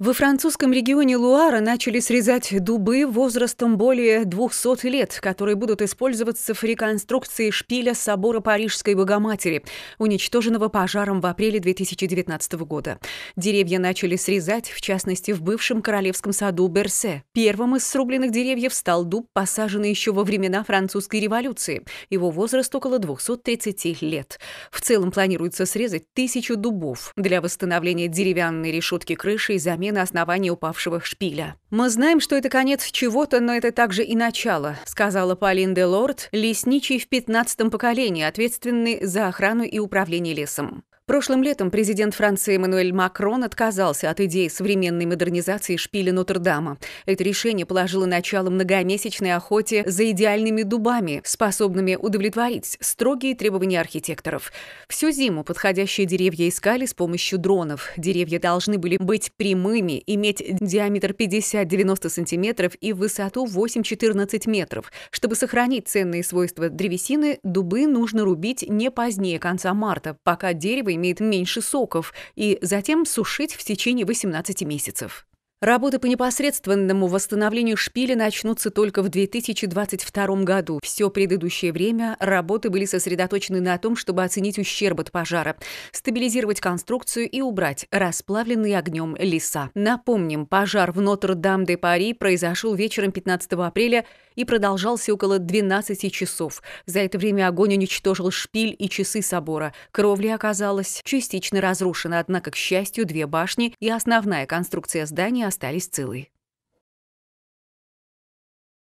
Во французском регионе Луара начали срезать дубы возрастом более 200 лет, которые будут использоваться в реконструкции шпиля собора Парижской Богоматери, уничтоженного пожаром в апреле 2019 года. Деревья начали срезать, в частности, в бывшем королевском саду Берсе. Первым из срубленных деревьев стал дуб, посаженный еще во времена французской революции. Его возраст около 230 лет. В целом планируется срезать тысячу дубов для восстановления деревянной решетки крыши и замены подмены основания упавшего шпиля. «Мы знаем, что это конец чего-то, но это также и начало», сказала Полин де Лорд, лесничий в пятнадцатом поколении, ответственный за охрану и управление лесом. Прошлым летом президент Франции Эммануэль Макрон отказался от идеи современной модернизации шпиля Нотр-Дама. Это решение положило начало многомесячной охоте за идеальными дубами, способными удовлетворить строгие требования архитекторов. Всю зиму подходящие деревья искали с помощью дронов. Деревья должны были быть прямыми, иметь диаметр 50-90 сантиметров и высоту 8-14 метров. Чтобы сохранить ценные свойства древесины, дубы нужно рубить не позднее конца марта, пока дерево имеет меньше соков, и затем сушить в течение 18 месяцев. Работы по непосредственному восстановлению шпиля начнутся только в 2022 году. Все предыдущее время работы были сосредоточены на том, чтобы оценить ущерб от пожара, стабилизировать конструкцию и убрать расплавленные огнем леса. Напомним, пожар в Нотр-Дам-де-Пари произошел вечером 15 апреля и продолжался около 12 часов. За это время огонь уничтожил шпиль и часы собора. Кровля оказалась частично разрушена, однако, к счастью, две башни и основная конструкция здания остались целы.